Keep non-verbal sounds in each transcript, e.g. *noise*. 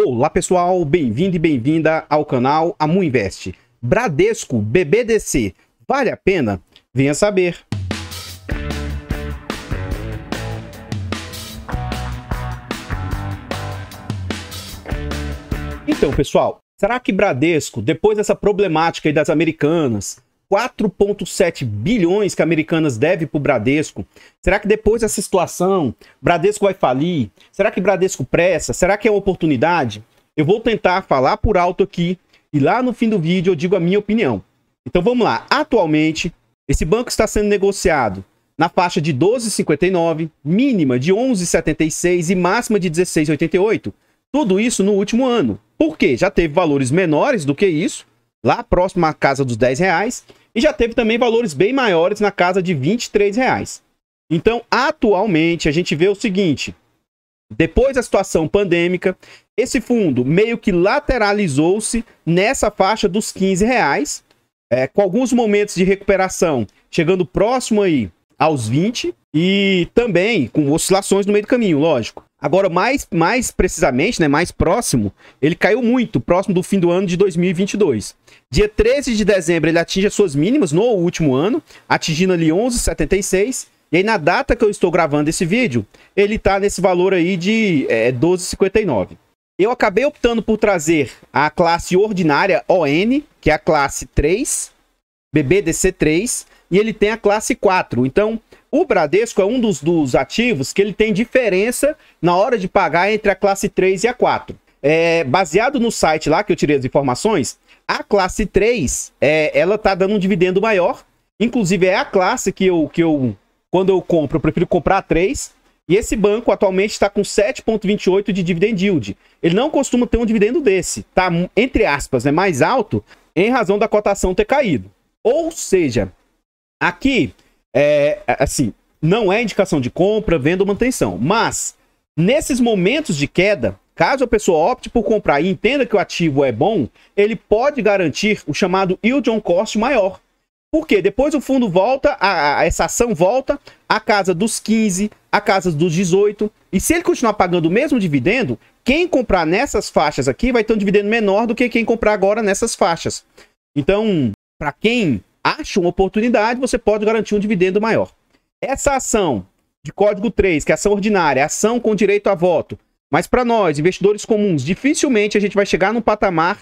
Olá pessoal, bem-vindo e bem-vinda ao canal Amu Invest. Bradesco BBDC, vale a pena? Venha saber. Então pessoal, será que Bradesco, depois dessa problemática das americanas, 4,7 bilhões que Americanas deve para o Bradesco. Será que depois dessa situação, Bradesco vai falir? Será que Bradesco pressa? Será que é uma oportunidade? Eu vou tentar falar por alto aqui e lá no fim do vídeo eu digo a minha opinião. Então vamos lá. Atualmente, esse banco está sendo negociado na faixa de 12,59, mínima de 11,76 e máxima de 16,88. Tudo isso no último ano. Por quê? Já teve valores menores do que isso, lá próximo à casa dos 10 reais, e já teve também valores bem maiores na casa de 23 reais. Então, atualmente, a gente vê o seguinte: depois da situação pandêmica, esse fundo meio que lateralizou-se nessa faixa dos 15 reais, é, com alguns momentos de recuperação chegando próximo aí aos 20, e também com oscilações no meio do caminho, lógico. Agora, mais, mais precisamente, né, mais próximo, ele caiu muito, próximo do fim do ano de 2022. Dia 13 de dezembro, ele atinge as suas mínimas no último ano, atingindo ali 11,76. E aí, na data que eu estou gravando esse vídeo, ele está nesse valor aí de é, 12,59. Eu acabei optando por trazer a classe ordinária ON, que é a classe 3, BBDC 3, e ele tem a classe 4. Então, o Bradesco é um dos, dos ativos que ele tem diferença na hora de pagar entre a classe 3 e a 4. É, baseado no site lá que eu tirei as informações, a classe 3, é, ela tá dando um dividendo maior. Inclusive, é a classe que eu, que eu quando eu compro, eu prefiro comprar a 3. E esse banco atualmente está com 7,28 de dividend yield. Ele não costuma ter um dividendo desse, tá? Entre aspas, né? Mais alto, em razão da cotação ter caído. Ou seja, aqui é, é, assim, não é indicação de compra, venda ou manutenção. Mas, nesses momentos de queda, caso a pessoa opte por comprar e entenda que o ativo é bom, ele pode garantir o chamado yield on cost maior. Porque depois o fundo volta, a, a, essa ação volta à casa dos 15, à casa dos 18. E se ele continuar pagando o mesmo dividendo, quem comprar nessas faixas aqui vai ter um dividendo menor do que quem comprar agora nessas faixas. Então, para quem acha uma oportunidade, você pode garantir um dividendo maior. Essa ação de código 3, que é ação ordinária, é ação com direito a voto, mas para nós, investidores comuns, dificilmente a gente vai chegar num patamar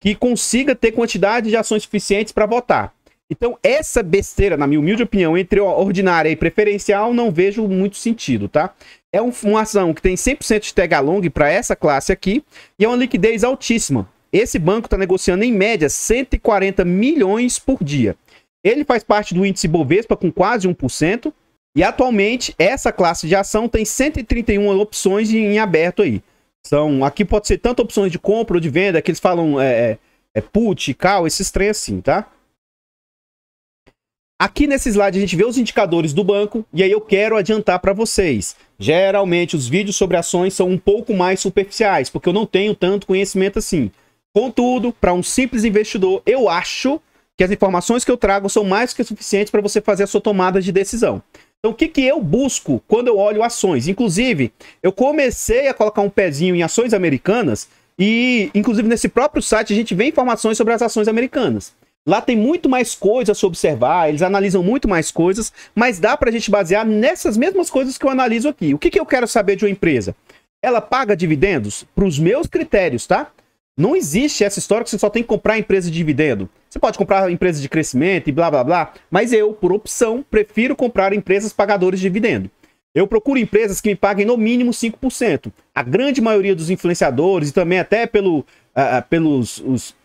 que consiga ter quantidade de ações suficientes para votar. Então, essa besteira, na minha humilde opinião, entre ordinária e preferencial, não vejo muito sentido, tá? É um, uma ação que tem 100% de Tegalong para essa classe aqui e é uma liquidez altíssima. Esse banco está negociando em média 140 milhões por dia. Ele faz parte do índice Bovespa com quase 1%. E atualmente essa classe de ação tem 131 opções em aberto aí. São, aqui pode ser tanto opções de compra ou de venda, que eles falam é, é, é put, call, esses três assim, tá? Aqui nesse slide a gente vê os indicadores do banco e aí eu quero adiantar para vocês. Geralmente os vídeos sobre ações são um pouco mais superficiais, porque eu não tenho tanto conhecimento assim. Contudo, para um simples investidor, eu acho que as informações que eu trago são mais que suficientes para você fazer a sua tomada de decisão. Então, o que, que eu busco quando eu olho ações? Inclusive, eu comecei a colocar um pezinho em ações americanas e, inclusive, nesse próprio site a gente vê informações sobre as ações americanas. Lá tem muito mais coisas a observar, eles analisam muito mais coisas, mas dá para a gente basear nessas mesmas coisas que eu analiso aqui. O que, que eu quero saber de uma empresa? Ela paga dividendos para os meus critérios, tá? Não existe essa história que você só tem que comprar empresa de dividendo. Você pode comprar empresa de crescimento e blá blá blá, mas eu, por opção, prefiro comprar empresas pagadoras de dividendo. Eu procuro empresas que me paguem no mínimo 5%. A grande maioria dos influenciadores e também até pelo, uh, pelos os,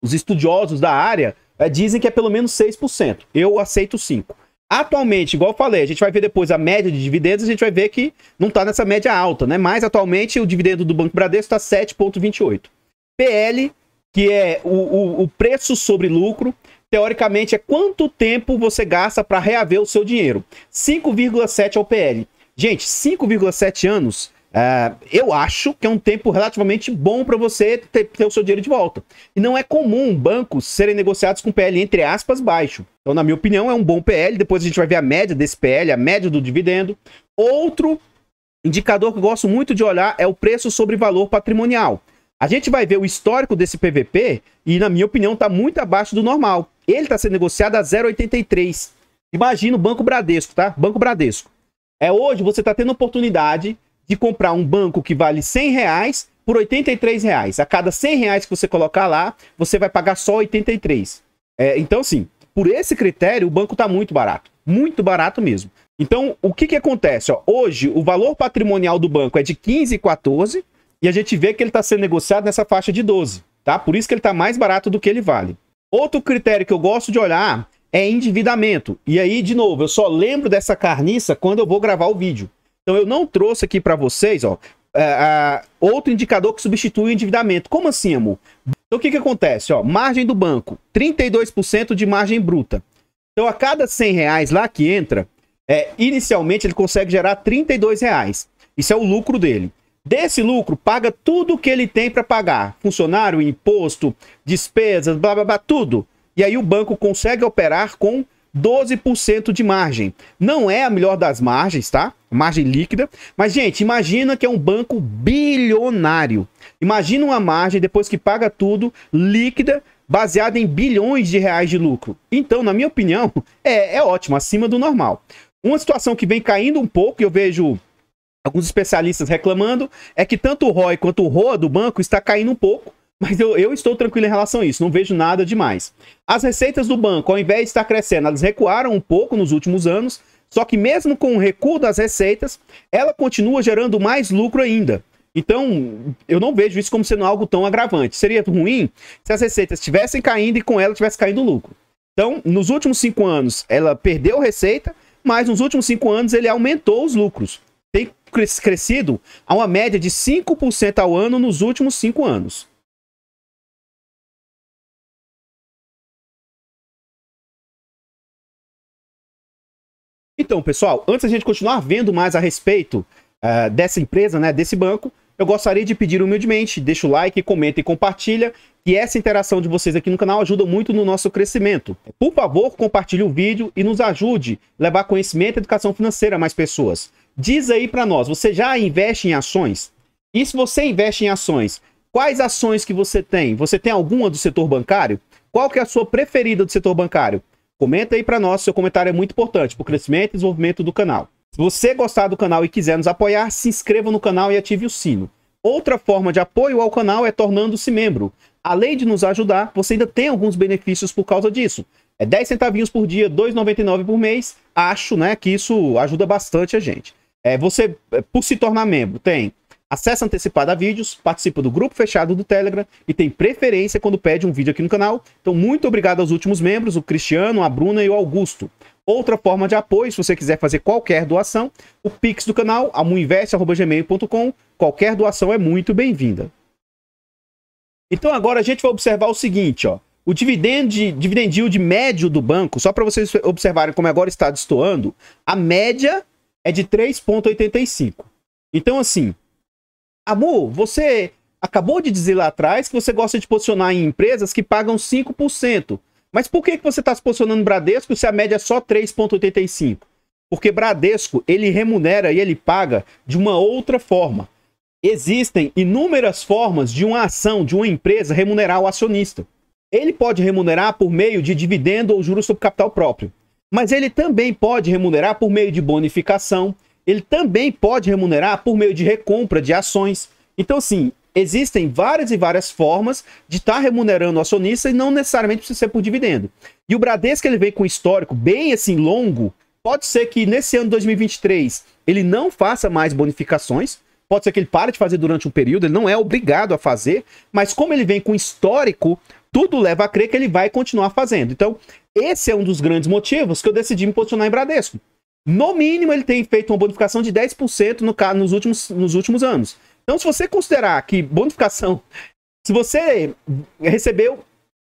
os, estudiosos da área uh, dizem que é pelo menos 6%. Eu aceito 5%. Atualmente, igual eu falei, a gente vai ver depois a média de dividendos, a gente vai ver que não está nessa média alta, né? Mas atualmente o dividendo do Banco Bradesco está 7,28%. PL, que é o, o, o preço sobre lucro, teoricamente é quanto tempo você gasta para reaver o seu dinheiro. 5,7 é o PL. Gente, 5,7 anos Uh, eu acho que é um tempo relativamente bom para você ter, ter, o seu dinheiro de volta. E não é comum bancos serem negociados com PL, entre aspas, baixo. Então, na minha opinião, é um bom PL. Depois a gente vai ver a média desse PL, a média do dividendo. Outro indicador que eu gosto muito de olhar é o preço sobre valor patrimonial. A gente vai ver o histórico desse PVP e, na minha opinião, está muito abaixo do normal. Ele está sendo negociado a 0,83. Imagina o Banco Bradesco, tá? Banco Bradesco. É hoje você está tendo oportunidade de comprar um banco que vale 100 reais por 83 reais. A cada 100 reais que você colocar lá, você vai pagar só 83. É, então, assim, por esse critério, o banco está muito barato. Muito barato mesmo. Então, o que, que acontece? Ó? Hoje, o valor patrimonial do banco é de 15,14 e a gente vê que ele está sendo negociado nessa faixa de 12, tá? Por isso que ele está mais barato do que ele vale. Outro critério que eu gosto de olhar é endividamento. E aí, de novo, eu só lembro dessa carniça quando eu vou gravar o vídeo. Então eu não trouxe aqui para vocês, ó, uh, uh, outro indicador que substitui o endividamento. Como assim, amor? Então o que que acontece, ó? Margem do banco, 32% de margem bruta. Então a cada 100 reais lá que entra, é, inicialmente ele consegue gerar 32 reais. Isso é o lucro dele. Desse lucro, paga tudo o que ele tem para pagar: funcionário, imposto, despesas, blá blá blá, tudo. E aí o banco consegue operar com 12% de margem. Não é a melhor das margens, tá? Margem líquida. Mas, gente, imagina que é um banco bilionário. Imagina uma margem, depois que paga tudo, líquida, baseada em bilhões de reais de lucro. Então, na minha opinião, *laughs* é, é ótimo, acima do normal. Uma situação que vem caindo um pouco, eu vejo alguns especialistas reclamando é que tanto o ROI quanto o ROA do banco está caindo um pouco, mas eu, eu, estou tranquilo em relação a isso, não vejo nada demais. As receitas do banco, ao invés de estar crescendo, elas recuaram um pouco nos últimos anos, só que mesmo com o recuo das receitas, ela continua gerando mais lucro ainda. Então, eu não vejo isso como sendo algo tão agravante. Seria ruim se as receitas estivessem caindo e com ela tivesse caindo o lucro. Então, nos últimos cinco anos, ela perdeu receita, mas nos últimos cinco anos ele aumentou os lucros crescido a uma média de 5% ao ano nos últimos cinco anos. Então, pessoal, antes a gente continuar vendo mais a respeito uh, dessa empresa, né, desse banco, eu gostaria de pedir humildemente, deixa o like, comenta e compartilha, que essa interação de vocês aqui no canal ajuda muito no nosso crescimento. Por favor, compartilhe o vídeo e nos ajude a levar conhecimento e educação financeira a mais pessoas diz aí para nós, você já investe em ações? E se você investe em ações, quais ações que você tem? Você tem alguma do setor bancário? Qual que é a sua preferida do setor bancário? Comenta aí para nós, seu comentário é muito importante para o crescimento e desenvolvimento do canal. Se você gostar do canal e quiser nos apoiar, se inscreva no canal e ative o sino. Outra forma de apoio ao canal é tornando-se membro. Além de nos ajudar, você ainda tem alguns benefícios por causa disso. É 10 centavinhos por dia, 2,99 por mês. Acho né, que isso ajuda bastante a gente. É, você, é, por se tornar membro, tem acesso antecipado a vídeos, participa do grupo fechado do Telegram e tem preferência quando pede um vídeo aqui no canal. Então, muito obrigado aos últimos membros, o Cristiano, a Bruna e o Augusto. Outra forma de apoio, se você quiser fazer qualquer doação, o Pix do canal, amuinvest.gmail.com. Qualquer doação é muito bem-vinda. Então agora a gente vai observar o seguinte, ó. O dividend, dividend yield médio do banco, só para vocês observarem como agora está destoando, a média é de 3,85. Então, assim, amor, você acabou de dizer lá atrás que você gosta de posicionar em empresas que pagam 5%. Mas por que, que você está se posicionando no Bradesco se a média é só 3,85? Porque Bradesco, ele remunera e ele paga de uma outra forma. Existem inúmeras formas de uma ação de uma empresa remunerar o acionista. Ele pode remunerar por meio de dividendo ou juros sobre capital próprio. Mas ele também pode remunerar por meio de bonificação, ele também pode remunerar por meio de recompra de ações. Então, assim, existem várias e várias formas de estar tá remunerando o acionista e não necessariamente precisa ser por dividendo. E o Bradesco ele vem com um histórico bem assim longo. Pode ser que nesse ano de 2023 ele não faça mais bonificações, pode ser que ele pare de fazer durante um período, ele não é obrigado a fazer, mas como ele vem com histórico, tudo leva a crer que ele vai continuar fazendo. Então, esse é um dos grandes motivos que eu decidi me posicionar em Bradesco. No mínimo, ele tem feito uma bonificação de 10% no, nos, últimos, nos últimos anos. Então, se você considerar que bonificação. Se você recebeu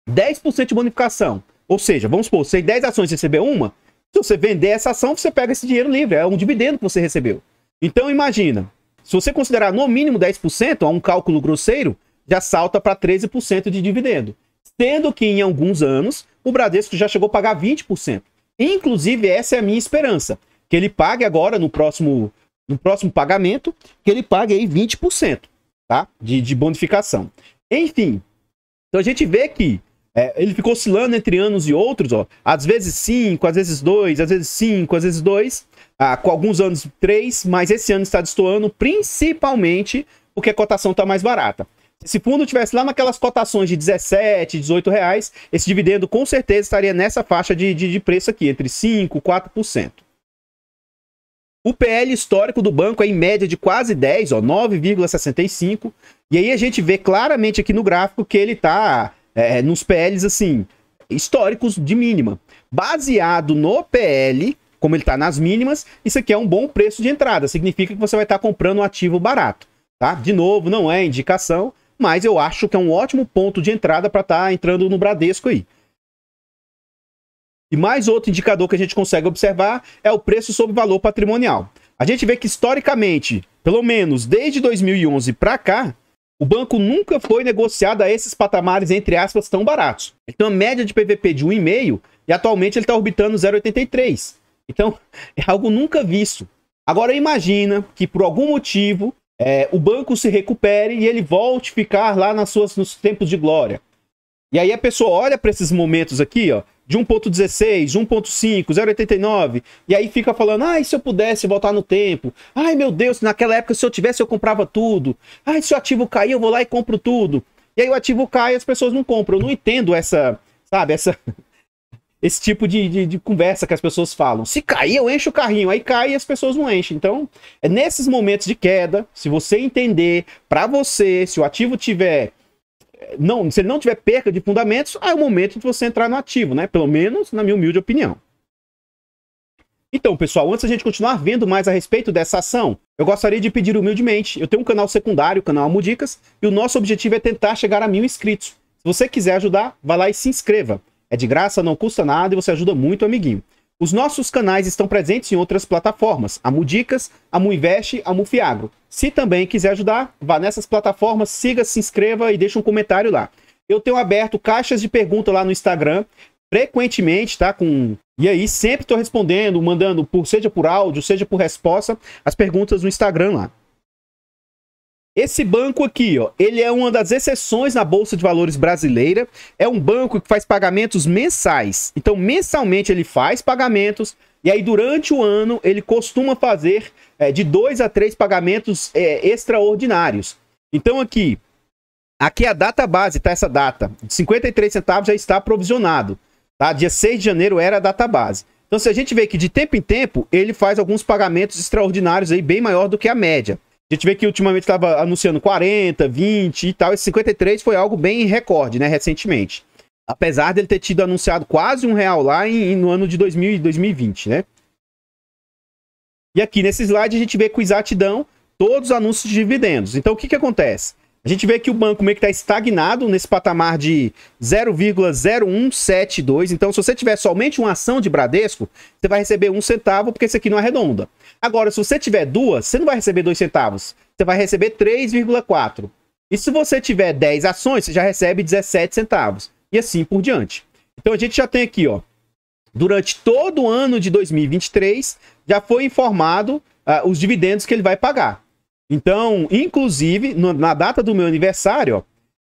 10% de bonificação, ou seja, vamos supor, você tem 10 ações e recebeu uma, se você vender essa ação, você pega esse dinheiro livre, é um dividendo que você recebeu. Então, imagina, se você considerar no mínimo 10%, a um cálculo grosseiro, já salta para 13% de dividendo. Sendo que em alguns anos o Bradesco já chegou a pagar 20%. Inclusive, essa é a minha esperança, que ele pague agora no próximo no próximo pagamento, que ele pague aí 20%, tá? De, de bonificação. Enfim, então a gente vê que é, ele ficou oscilando entre anos e outros, ó. Às vezes 5, às vezes 2, às vezes 5, às vezes 2. Ah, com alguns anos 3, mas esse ano está destoando principalmente porque a cotação está mais barata. Se o fundo tivesse lá naquelas cotações de 17, 18 reais, esse dividendo com certeza estaria nessa faixa de, de, de preço aqui, entre 5% e 4%. O PL histórico do banco é em média de quase 10, 9,65. E aí a gente vê claramente aqui no gráfico que ele está é, nos PLs assim, históricos de mínima. Baseado no PL, como ele está nas mínimas, isso aqui é um bom preço de entrada. Significa que você vai estar tá comprando um ativo barato. Tá? De novo, não é indicação, mas eu acho que é um ótimo ponto de entrada para estar tá entrando no Bradesco aí. E mais outro indicador que a gente consegue observar é o preço sobre valor patrimonial. A gente vê que historicamente, pelo menos desde 2011 para cá, o banco nunca foi negociado a esses patamares, entre aspas, tão baratos. Então a média de PVP de 1,5 e atualmente ele está orbitando 0,83. Então *laughs* é algo nunca visto. Agora imagina que por algum motivo é, o banco se recupere e ele volte a ficar lá nas suas, nos tempos de glória. E aí a pessoa olha para esses momentos aqui, ó, de 1.16, 1.5, 0.89, e aí fica falando, ai, se eu pudesse voltar no tempo, ai, meu Deus, naquela época se eu tivesse eu comprava tudo, ai, se o ativo cair eu vou lá e compro tudo. E aí o ativo cai e as pessoas não compram. Eu não entendo essa, sabe, essa esse tipo de, de, de, conversa que as pessoas falam. Se cair, eu encho o carrinho. Aí cai e as pessoas não enchem. Então, é nesses momentos de queda, se você entender, para você, se o ativo tiver. Eh, não, se ele não tiver perca de fundamentos, aí é o momento de você entrar no ativo, né? Pelo menos na minha humilde opinião. Então, pessoal, antes da gente continuar vendo mais a respeito dessa ação, eu gostaria de pedir humildemente. Eu tenho um canal secundário, o canal Amudicas, e o nosso objetivo é tentar chegar a mil inscritos. Se você quiser ajudar, vá lá e se inscreva. É de graça, não custa nada e você ajuda muito amiguinho. Os nossos canais estão presentes em outras plataformas, a Amuinvest, a a Se também quiser ajudar, vá nessas plataformas, siga, se inscreva e deixe um comentário lá. Eu tenho aberto caixas de perguntas lá no Instagram, frequentemente, tá? Com e aí sempre estou respondendo, mandando por seja por áudio, seja por resposta, as perguntas no Instagram lá. Esse banco aqui, ó, ele é uma das exceções na Bolsa de Valores brasileira. É um banco que faz pagamentos mensais. Então, mensalmente ele faz pagamentos e aí, durante o ano, ele costuma fazer é, de dois a três pagamentos é, extraordinários. Então, aqui, aqui é a data base, tá? Essa data, de 53 centavos já está provisionado, tá? Dia 6 de janeiro era a data base. Então, se a gente vê que de tempo em tempo, ele faz alguns pagamentos extraordinários aí bem maior do que a média. A gente vê que ultimamente estava anunciando 40, 20 e tal. e 53 foi algo bem recorde, né? Recentemente. Apesar dele ter tido anunciado quase um real lá em, no ano de 2000, 2020, né? E aqui nesse slide a gente vê com exatidão todos os anúncios de dividendos. Então o que, que acontece? A gente vê que o banco meio que está estagnado nesse patamar de 0,0172. Então, se você tiver somente uma ação de Bradesco, você vai receber um centavo, porque isso aqui não é redonda. Agora, se você tiver duas, você não vai receber dois centavos. Você vai receber 3,4. E se você tiver 10 ações, você já recebe 17 centavos. E assim por diante. Então, a gente já tem aqui, ó. Durante todo o ano de 2023, já foi informado uh, os dividendos que ele vai pagar. Então, inclusive, no, na data do meu aniversário, ó,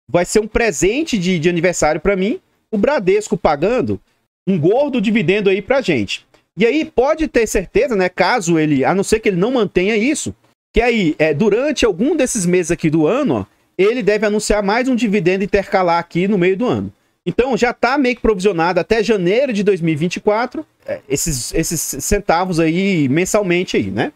vai ser um presente de, de aniversário para mim, o Bradesco pagando um gordo dividendo aí pra gente. E aí pode ter certeza, né, caso ele, a não ser que ele não mantenha isso, que aí é durante algum desses meses aqui do ano, ó, ele deve anunciar mais um dividendo intercalar aqui no meio do ano. Então já está meio que provisionado até janeiro de 2024 é, esses, esses centavos aí mensalmente aí, né?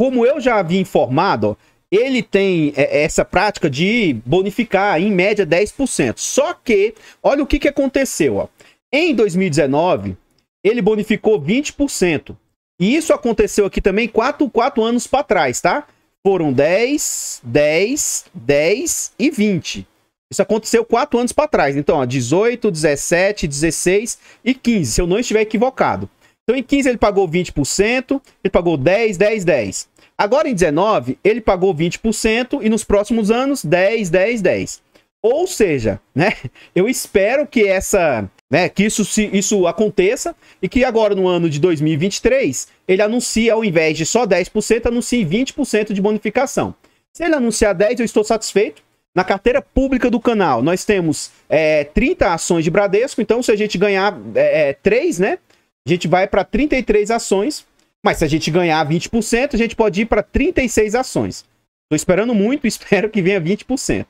como eu já havia informado, ele tem é, é, essa prática de bonificar em média 10%. Só que, olha o que, que aconteceu. Ó. Em 2019, ele bonificou 20%. E isso aconteceu aqui também 4, 4 anos para trás, tá? Foram 10, 10, 10 e 20. Isso aconteceu 4 anos para trás. Então, ó, 18, 17, 16 e 15, se eu não estiver equivocado. Então, em 15 ele pagou 20%, ele pagou 10, 10, 10. Agora em 19, ele pagou 20% e nos próximos anos 10, 10, 10. Ou seja, né, *laughs* eu espero que essa, né, que isso se isso aconteça e que agora no ano de 2023 ele anuncie ao invés de só 10%, anuncie 20% de bonificação. Se ele anunciar 10, eu estou satisfeito. Na carteira pública do canal, nós temos é, 30 ações de Bradesco, então se a gente ganhar é, 3, é, né, a gente vai para 33 ações mas se a gente ganhar 20%, a gente pode ir para 36 ações. Estou esperando muito, *laughs* espero que venha 20%.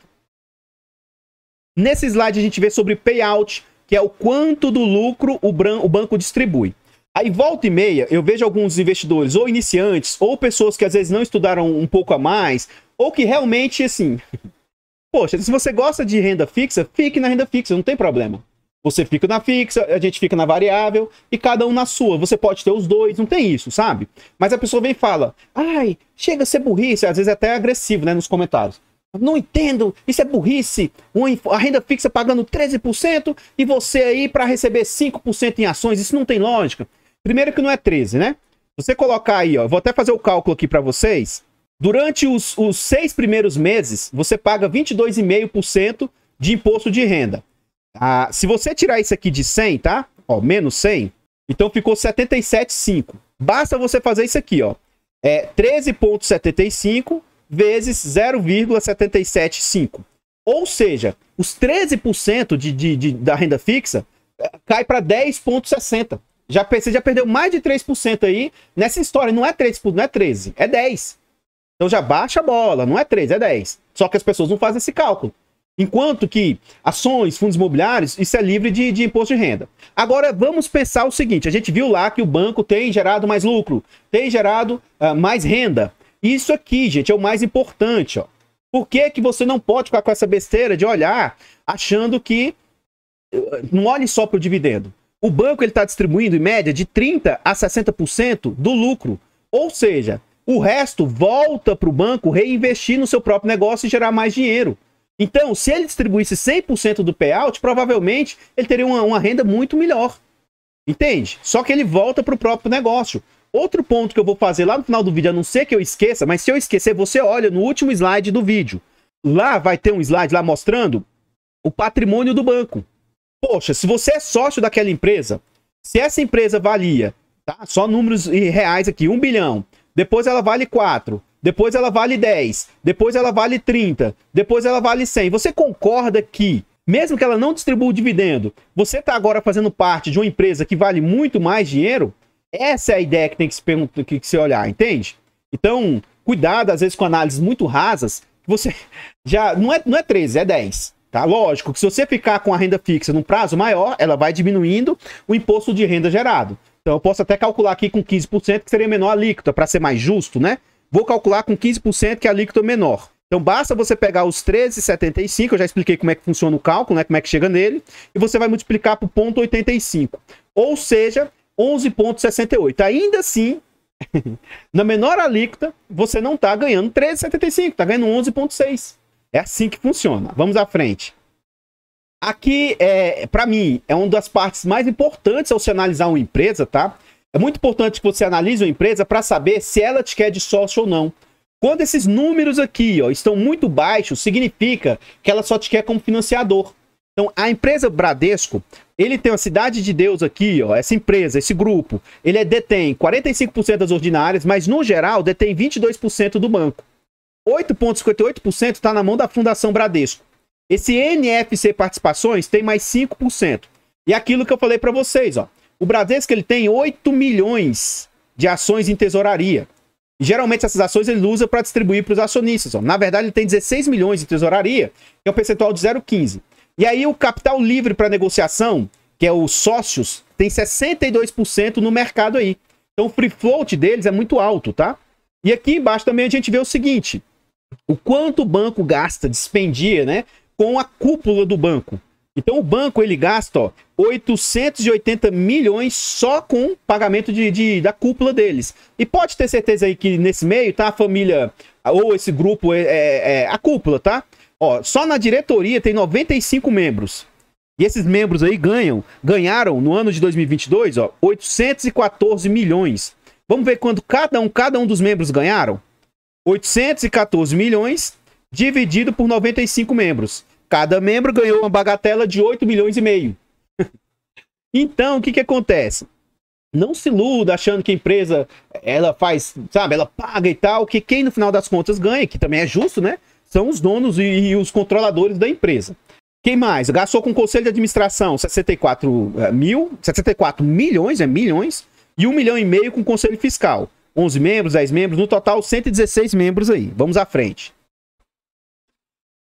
Nesse slide a gente vê sobre payout, que é o quanto do lucro o, o banco distribui. Aí volta e meia, eu vejo alguns investidores ou iniciantes, ou pessoas que às vezes não estudaram um pouco a mais, ou que realmente assim, *laughs* poxa, se você gosta de renda fixa, fique na renda fixa, não tem problema. Você fica na fixa, a gente fica na variável e cada um na sua. Você pode ter os dois, não tem isso, sabe? Mas a pessoa vem e fala: ai, chega a ser burrice, às vezes é até agressivo, né, nos comentários. Não entendo, isso é burrice. A renda fixa pagando 13% e você aí para receber 5% em ações, isso não tem lógica. Primeiro que não é 13, né? Você colocar aí, ó, vou até fazer o cálculo aqui para vocês. Durante os, os seis primeiros meses, você paga 22,5% de imposto de renda. Ah, se você tirar isso aqui de 100, tá? Ó, menos 100. Então ficou 77,5. Basta você fazer isso aqui, ó. É 13,75 vezes 0,775. Ou seja, os 13% de, de, de, da renda fixa eh, cai para 10,60. Já, você já perdeu mais de 3% aí nessa história. Não é 3, não é 13, é 10. Então já baixa a bola, não é 13, é 10. Só que as pessoas não fazem esse cálculo. Enquanto que ações, fundos imobiliários, isso é livre de, de imposto de renda. Agora vamos pensar o seguinte: a gente viu lá que o banco tem gerado mais lucro, tem gerado uh, mais renda. Isso aqui, gente, é o mais importante. Ó. Por que, que você não pode ficar com essa besteira de olhar achando que. Ah, não olhe só para o dividendo. O banco está distribuindo, em média, de 30% a 60% do lucro. Ou seja, o resto volta para o banco reinvestir no seu próprio negócio e gerar mais dinheiro. Então, se ele distribuísse 100% do payout, provavelmente ele teria uma, uma, renda muito melhor. Entende? Só que ele volta para o próprio negócio. Outro ponto que eu vou fazer lá no final do vídeo, a não ser que eu esqueça, mas se eu esquecer, você olha no último slide do vídeo. Lá vai ter um slide lá mostrando o patrimônio do banco. Poxa, se você é sócio daquela empresa, se essa empresa valia, tá? Só números e reais aqui, 1 bilhão. Depois ela vale 4 depois ela vale 10, depois ela vale 30, depois ela vale 100. Você concorda que, mesmo que ela não distribua o dividendo, você está agora fazendo parte de uma empresa que vale muito mais dinheiro? Essa é a ideia que tem que se, perguntar, que, se olhar, entende? Então, cuidado às vezes com análises muito rasas, você *laughs* já não é, não é 13, é 10. Tá? Lógico que se você ficar com a renda fixa num prazo maior, ela vai diminuindo o imposto de renda gerado. Então eu posso até calcular aqui com 15%, que seria menor a alíquota, para ser mais justo, né? vou calcular com 15% que é a alíquota menor. Então basta você pegar os 13,75, eu já expliquei como é que funciona o cálculo, né, como é que chega nele, e você vai multiplicar por 0,85. Ou seja, 11,68. Ainda assim, *laughs* na menor alíquota, você não está ganhando 13,75, está ganhando 11,6. É assim que funciona. Vamos à frente. Aqui, é, para mim, é uma das partes mais importantes ao se analisar uma empresa, tá? É muito importante que você analise uma empresa para saber se ela te quer de sócio ou não. Quando esses números aqui ó, estão muito baixos, significa que ela só te quer como financiador. Então, a empresa Bradesco, ele tem a Cidade de Deus aqui, ó, essa empresa, esse grupo, ele é, detém 45% das ordinárias, mas no geral detém 22% do banco. 8,58% está na mão da Fundação Bradesco. Esse NFC Participações tem mais 5%. E aquilo que eu falei para vocês, ó, o Bradesco ele tem 8 milhões de ações em tesouraria. E, geralmente essas ações ele usa para distribuir para os acionistas. Ó. Na verdade, ele tem 16 milhões de tesouraria, que é o um percentual de 0,15. E aí o capital livre para negociação, que é os sócios, tem 62% no mercado aí. Então o free float deles é muito alto, tá? E aqui embaixo também a gente vê o seguinte: o quanto o banco gasta, despendia, né? Com a cúpula do banco. Então o banco ele gasta ó, 880 milhões só com pagamento de, de, da cúpula deles. E pode ter certeza aí que nesse meio tá a família ou esse grupo é, é, é a cúpula, tá? Ó, só na diretoria tem 95 membros. E esses membros aí ganham, ganharam no ano de 2022, ó, 814 milhões. Vamos ver quando cada um, cada um dos membros ganharam? 814 milhões dividido por 95 membros. Cada membro ganhou uma bagatela de 8 milhões e meio. *laughs* então, o que, que acontece? Não se iluda achando que a empresa ela faz, sabe, ela paga e tal, que quem no final das contas ganha, que também é justo, né? São os donos e, e os controladores da empresa. Quem mais? Gastou com o conselho de administração 64 eh, mil, 64 milhões, é milhões, e 1 milhão e meio com o conselho fiscal. 11 membros, 10 membros, no total 116 membros aí. Vamos à frente.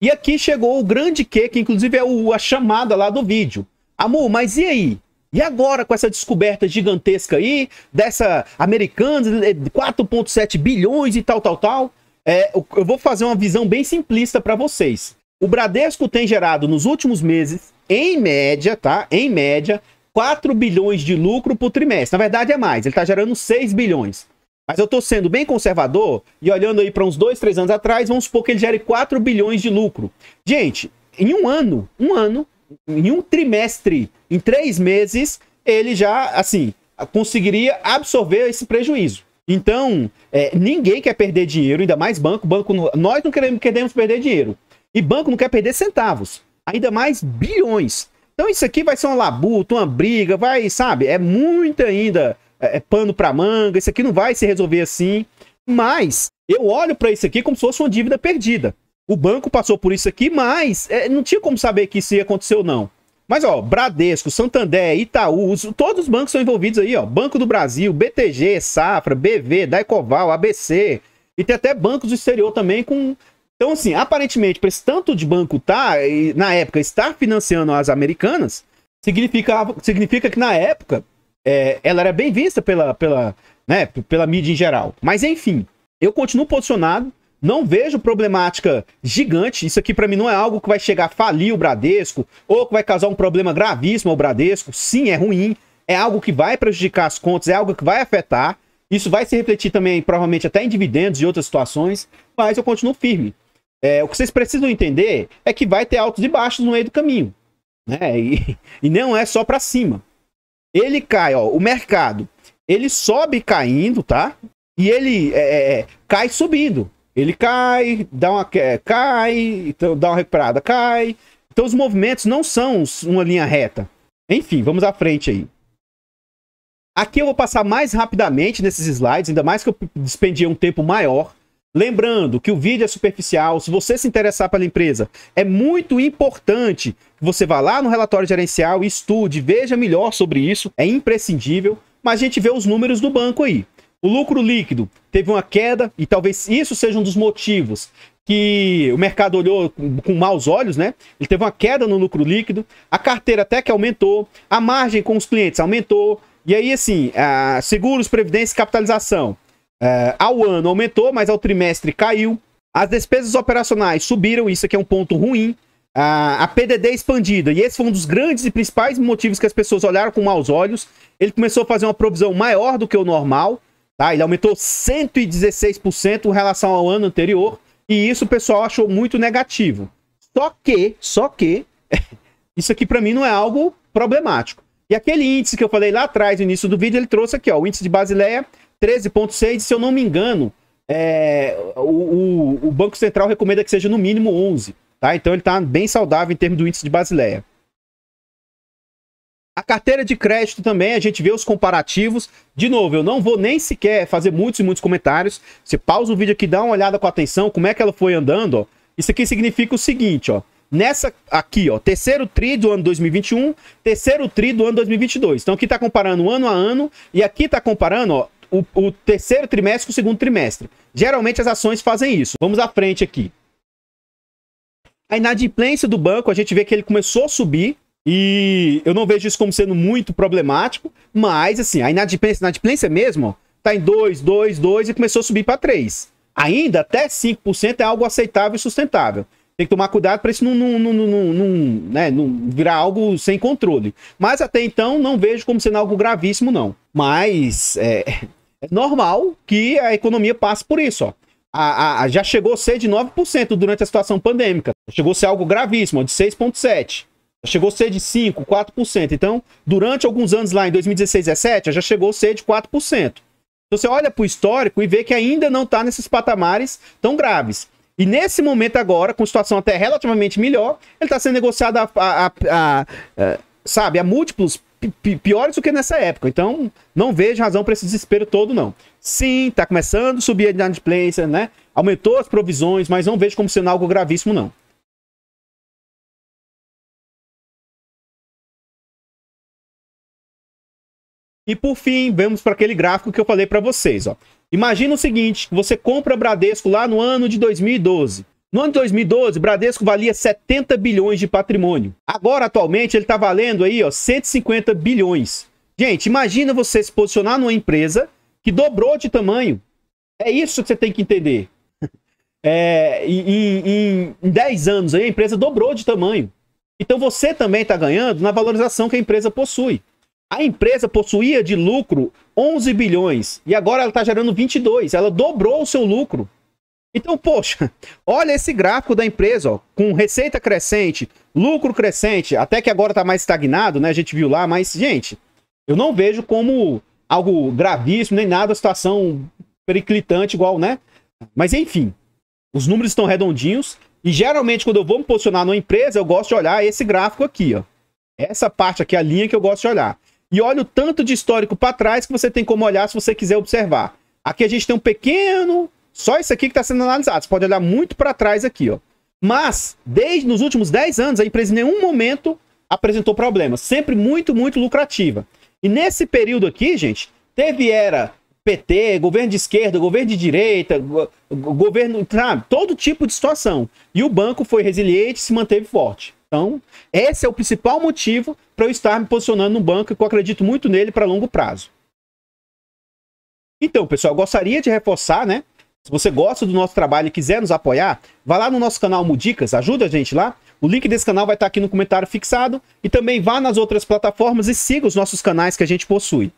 E aqui chegou o grande que, que inclusive é o, a chamada lá do vídeo. Amor, mas e aí? E agora com essa descoberta gigantesca aí, dessa americana, 4,7 eh, bilhões e tal, tal, tal, é, eu vou fazer uma visão bem simplista para vocês. O Bradesco tem gerado nos últimos meses, em média, tá? Em média, 4 bilhões de lucro por trimestre. Na verdade é mais, ele está gerando 6 bilhões. Mas eu estou sendo bem conservador e olhando aí para uns dois, três anos atrás, vamos supor que ele gere 4 bilhões de lucro. Gente, em um ano, um ano, em um trimestre, em três meses, ele já, assim, conseguiria absorver esse prejuízo. Então, é, ninguém quer perder dinheiro, ainda mais banco. banco nós não queremos, queremos perder dinheiro. E banco não quer perder centavos, ainda mais bilhões. Então isso aqui vai ser uma labuta, uma briga, vai, sabe? É muito ainda é, é, pano para manga, isso aqui não vai se resolver assim. Mas eu olho para isso aqui como se fosse uma dívida perdida. O banco passou por isso aqui, mas é, não tinha como saber que isso ia acontecer ou não. Mas, ó, Bradesco, Santander, Itaú, os, todos os bancos são envolvidos aí, ó. Banco do Brasil, BTG, Safra, BV, Daicoval, ABC. E tem até bancos do exterior também com. Então, assim, aparentemente, para esse tanto de banco tá, e, na época, estar financiando as americanas, significa, significa que na época é, ela era bem vista pela, pela, né, pela mídia em geral. Mas enfim, eu continuo posicionado. Não vejo problemática gigante. Isso aqui para mim não é algo que vai chegar a falir o Bradesco ou que vai causar um problema gravíssimo ao Bradesco. Sim, é ruim. É algo que vai prejudicar as contas, é algo que vai afetar. Isso vai se refletir também, provavelmente, até em dividendos e outras situações. Mas eu continuo firme. É, o que vocês precisam entender é que vai ter altos e baixos no meio do caminho. Né? E, *laughs* e não é só para cima. Ele cai, ó, o mercado. Ele sobe caindo, tá? E ele é, é, é cai subindo. Ele cai, dá uma é, cai, então dá uma recuperada, cai. Então os movimentos não são uma linha reta. Enfim, vamos à frente aí. Aqui eu vou passar mais rapidamente nesses slides, ainda mais que eu despendi um tempo maior. Lembrando que o vídeo é superficial, se você se interessar pela empresa, é muito importante que você vá lá no relatório gerencial, estude, veja melhor sobre isso, é imprescindível, mas a gente vê os números do banco aí. O lucro líquido teve uma queda e talvez isso seja um dos motivos que o mercado olhou com maus olhos, né? Ele teve uma queda no lucro líquido, a carteira até que aumentou, a margem com os clientes aumentou, e aí assim, seguros, previdência e capitalização é, ao ano aumentou, mas ao trimestre caiu. As despesas operacionais subiram, isso aqui é um ponto ruim. A, a PDD é expandida, e esse foi um dos grandes e principais motivos que as pessoas olharam com maus olhos. Ele começou a fazer uma provisão maior do que o normal, tá? ele aumentou 116% em relação ao ano anterior, e isso o pessoal achou muito negativo. Só que, só que, *laughs* isso aqui para mim não é algo problemático. E aquele índice que eu falei lá atrás, no início do vídeo, ele trouxe aqui, ó, o índice de Basileia 13,6, se eu não me engano, é, o, o, o, Banco Central recomenda que seja no mínimo 11. Tá? Então ele está bem saudável em termos do índice de Basileia. A carteira de crédito também, a gente vê os comparativos. De novo, eu não vou nem sequer fazer muitos e muitos comentários. Você pausa o vídeo aqui, dá uma olhada com atenção, como é que ela foi andando. Ó. Isso aqui significa o seguinte, ó. Nessa aqui, ó, terceiro tri do ano 2021, terceiro tri do ano 2022. Então aqui está comparando ano a ano e aqui está comparando, ó, o, o terceiro trimestre com o segundo trimestre. Geralmente as ações fazem isso. Vamos à frente aqui. A inadimplência do banco, a gente vê que ele começou a subir, e eu não vejo isso como sendo muito problemático, mas assim, a inadimplência, inadimplência mesmo, está em 2, 2, 2 e começou a subir para 3. Ainda até 5% é algo aceitável e sustentável. Tem que tomar cuidado para isso não, não, não, não, não, né, não virar algo sem controle. Mas até então não vejo como sendo algo gravíssimo, não. Mas é, é normal que a economia passe por isso, ó. A, a, a já chegou a ser de 9% durante a situação pandêmica. Chegou a ser algo gravíssimo, ó, de 6,7%. Chegou a ser de 5%, 4%. Então, durante alguns anos lá em 2016, 17, já chegou a ser de 4%. Então, você olha para o histórico e vê que ainda não está nesses patamares tão graves. E nesse momento agora, com situação até relativamente melhor, ele está sendo negociado a, a, a, a, eh, sabe, a múltiplos piores do que nessa época. Então, não vejo razão para esse desespero todo, não. Sim, está começando a subir a inadimplência, né? Aumentou as provisões, mas não vejo como sendo algo gravíssimo, não. E por fim, vamos para aquele gráfico que eu falei para vocês. Ó. Imagina o seguinte, você compra Bradesco lá no ano de 2012. No ano de 2012, Bradesco valia 70 bilhões de patrimônio. Agora, atualmente, ele está valendo aí, ó, 150 bilhões. Gente, imagina você se posicionar numa empresa que dobrou de tamanho. É isso que você tem que entender. *laughs* É, em, em, em 10 anos aí, a empresa dobrou de tamanho. Então você também está ganhando na valorização que a empresa possui. A empresa possuía de lucro 11 bilhões e agora ela está gerando 22. Ela dobrou o seu lucro. Então, poxa, *laughs* olha esse gráfico da empresa, ó, com receita crescente, lucro crescente, até que agora está mais estagnado, né? A gente viu lá, mas, gente, eu não vejo como algo gravíssimo, nem nada, situação periclitante igual, né? Mas, enfim, os números estão redondinhos e, geralmente, quando eu vou me posicionar numa empresa, eu gosto de olhar esse gráfico aqui, ó. Essa parte aqui a linha que eu gosto de olhar. E olha o tanto de histórico para trás que você tem como olhar se você quiser observar. Aqui a gente tem um pequeno só isso aqui que está sendo analisado. Você pode olhar muito para trás aqui, ó. Mas, desde nos últimos 10 anos, a empresa em nenhum momento apresentou problemas. Sempre muito, muito lucrativa. E nesse período aqui, gente, teve era PT, governo de esquerda, governo de direita, go governo, sabe, todo tipo de situação. E o banco foi resiliente, se manteve forte. Então, esse é o principal motivo para eu estar me posicionando no banco, que eu acredito muito nele para longo prazo. Então, pessoal, gostaria de reforçar, né, se você gosta do nosso trabalho e quiser nos apoiar, vá lá no nosso canal Mudicas, ajuda a gente lá. O link desse canal vai estar aqui no comentário fixado e também vá nas outras plataformas e siga os nossos canais que a gente possui.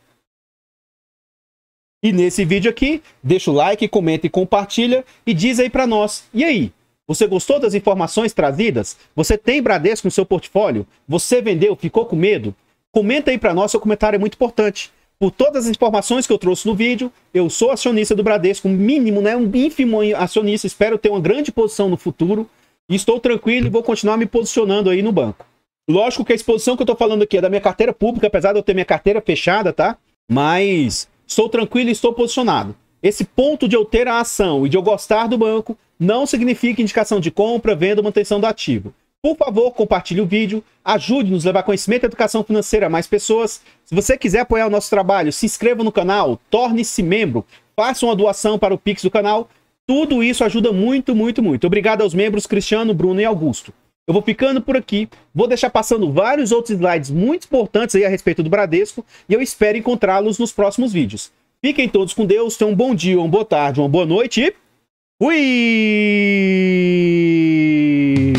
E nesse vídeo aqui, deixa o like, comenta e compartilha e diz aí para nós. E aí, você gostou das informações trazidas? Você tem Bradesco no seu portfólio? Você vendeu? Ficou com medo? Comenta aí para nós, seu comentário é muito importante por todas as informações que eu trouxe no vídeo. Eu sou acionista do Bradesco, mínimo, né? Um ínfimo acionista. Espero ter uma grande posição no futuro. E estou tranquilo e vou continuar me posicionando aí no banco. Lógico que a exposição que eu estou falando aqui é da minha carteira pública, apesar de eu ter minha carteira fechada, tá? Mas estou tranquilo e estou posicionado. Esse ponto de eu ter a ação e de eu gostar do banco não significa indicação de compra, venda ou manutenção do ativo. Por favor, compartilhe o vídeo, ajude-nos a levar conhecimento e educação financeira a mais pessoas. Se você quiser apoiar o nosso trabalho, se inscreva no canal, torne-se membro, faça uma doação para o Pix do canal. Tudo isso ajuda muito, muito, muito. Obrigado aos membros Cristiano, Bruno e Augusto. Eu vou ficando por aqui, vou deixar passando vários outros slides muito importantes aí a respeito do Bradesco e eu espero encontrá-los nos próximos vídeos. Fiquem todos com Deus, tenham um bom dia, uma boa tarde, uma boa noite e fui!